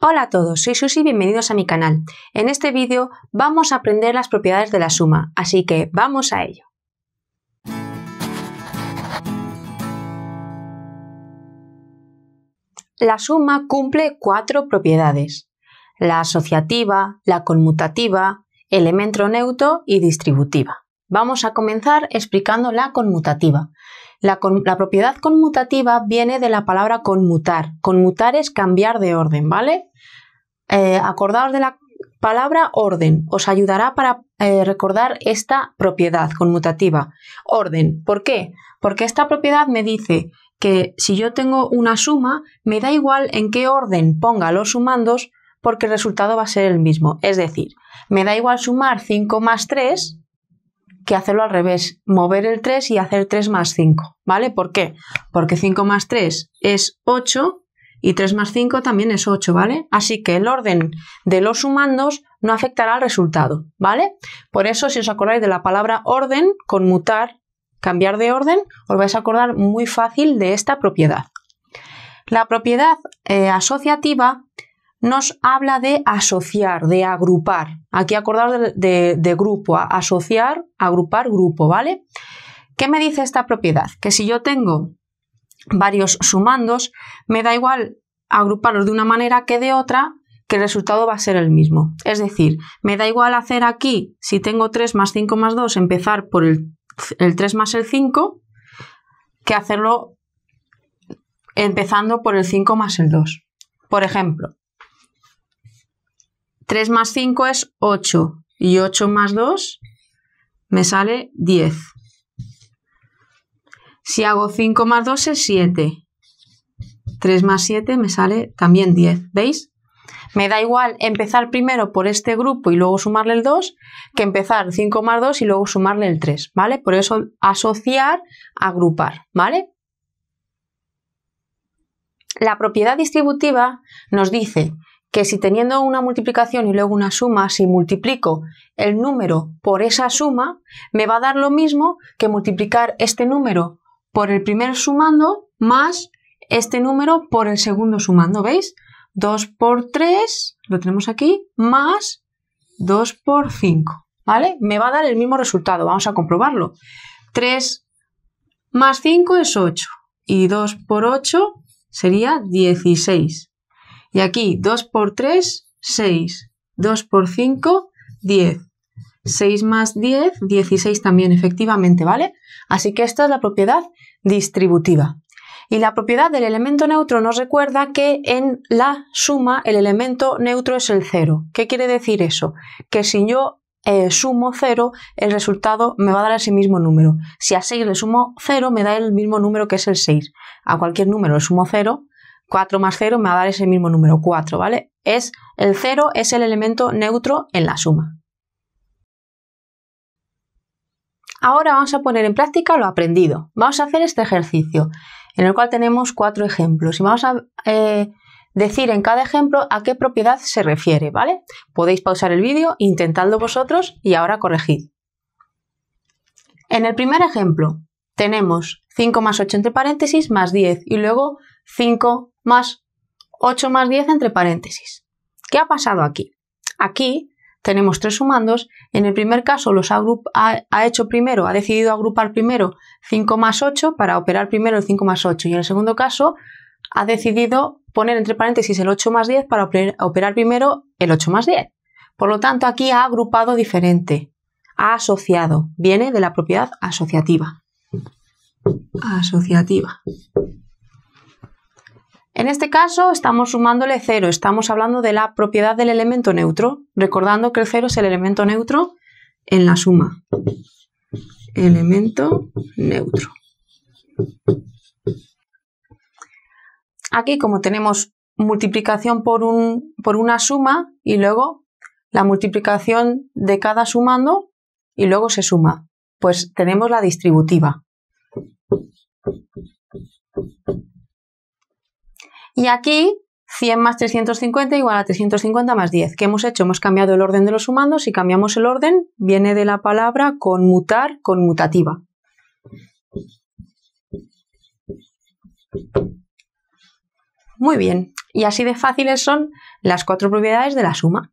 Hola a todos, soy Susi y bienvenidos a mi canal. En este vídeo vamos a aprender las propiedades de la suma, así que vamos a ello. La suma cumple cuatro propiedades, la asociativa, la conmutativa, elemento neutro y distributiva. Vamos a comenzar explicando la conmutativa. La, propiedad conmutativa viene de la palabra conmutar. Conmutar es cambiar de orden, ¿vale? Eh, acordaos de la palabra orden. Os ayudará para eh, recordar esta propiedad conmutativa. Orden. ¿Por qué? Porque esta propiedad me dice que si yo tengo una suma, me da igual en qué orden ponga los sumandos porque el resultado va a ser el mismo. Es decir, me da igual sumar 5 más 3 que hacerlo al revés, mover el 3 y hacer 3 más 5, ¿vale? ¿Por qué? Porque 5 más 3 es 8 y 3 más 5 también es 8, ¿vale? Así que el orden de los sumandos no afectará al resultado, ¿vale? Por eso, si os acordáis de la palabra orden, conmutar, cambiar de orden, os vais a acordar muy fácil de esta propiedad. La propiedad eh, asociativa nos habla de asociar, de agrupar. Aquí acordaros de, de, grupo, asociar, agrupar, grupo, ¿vale? ¿Qué me dice esta propiedad? Que si yo tengo varios sumandos, me da igual agruparlos de una manera que de otra, que el resultado va a ser el mismo. Es decir, me da igual hacer aquí, si tengo 3 más 5 más 2, empezar por el, el 3 más el 5, que hacerlo empezando por el 5 más el 2. Por ejemplo, 3 más 5 es 8 y 8 más 2 me sale 10. Si hago 5 más 2 es 7. 3 más 7 me sale también 10. ¿Veis? Me da igual empezar primero por este grupo y luego sumarle el 2 que empezar 5 más 2 y luego sumarle el 3, ¿vale? Por eso asociar, agrupar, ¿vale? La propiedad distributiva nos dice que si teniendo una multiplicación y luego una suma, si multiplico el número por esa suma, me va a dar lo mismo que multiplicar este número por el primer sumando más este número por el segundo sumando, ¿veis? 2 por 3, lo tenemos aquí, más 2 por 5, ¿vale? Me va a dar el mismo resultado, vamos a comprobarlo. 3 más 5 es 8 y 2 por 8 sería 16. Y aquí 2 por 3, 6. 2 por 5, 10. 6 más 10, 16 también, efectivamente, ¿vale? Así que esta es la propiedad distributiva. Y la propiedad del elemento neutro nos recuerda que en la suma el elemento neutro es el 0. ¿Qué quiere decir eso? Que si yo eh, sumo 0, el resultado me va a dar ese mismo número. Si a 6 le sumo 0, me da el mismo número que es el 6. A cualquier número le sumo 0, 4 más 0 me va a dar ese mismo número, 4, ¿vale? Es el 0 es el elemento neutro en la suma. Ahora vamos a poner en práctica lo aprendido. Vamos a hacer este ejercicio en el cual tenemos cuatro ejemplos y vamos a eh, decir en cada ejemplo a qué propiedad se refiere, ¿vale? Podéis pausar el vídeo, intentadlo vosotros y ahora corregid. En el primer ejemplo tenemos 5 más 8 entre paréntesis más 10 y luego 5 más 8 más 10 entre paréntesis. ¿Qué ha pasado aquí? Aquí tenemos tres sumandos. En el primer caso los ha, hecho primero, ha decidido agrupar primero 5 más 8 para operar primero el 5 más 8. Y en el segundo caso ha decidido poner entre paréntesis el 8 más 10 para operar primero el 8 más 10. Por lo tanto, aquí ha agrupado diferente, ha asociado, viene de la propiedad asociativa. Asociativa. En este caso estamos sumándole 0, estamos hablando de la propiedad del elemento neutro, recordando que el 0 es el elemento neutro en la suma. Elemento neutro. Aquí como tenemos multiplicación por, un, por una suma y luego la multiplicación de cada sumando y luego se suma, pues tenemos la distributiva. Y aquí 100 más 350 igual a 350 más 10. ¿Qué hemos hecho? Hemos cambiado el orden de los sumandos. y cambiamos el orden, viene de la palabra conmutar, conmutativa. Muy bien. Y así de fáciles son las cuatro propiedades de la suma.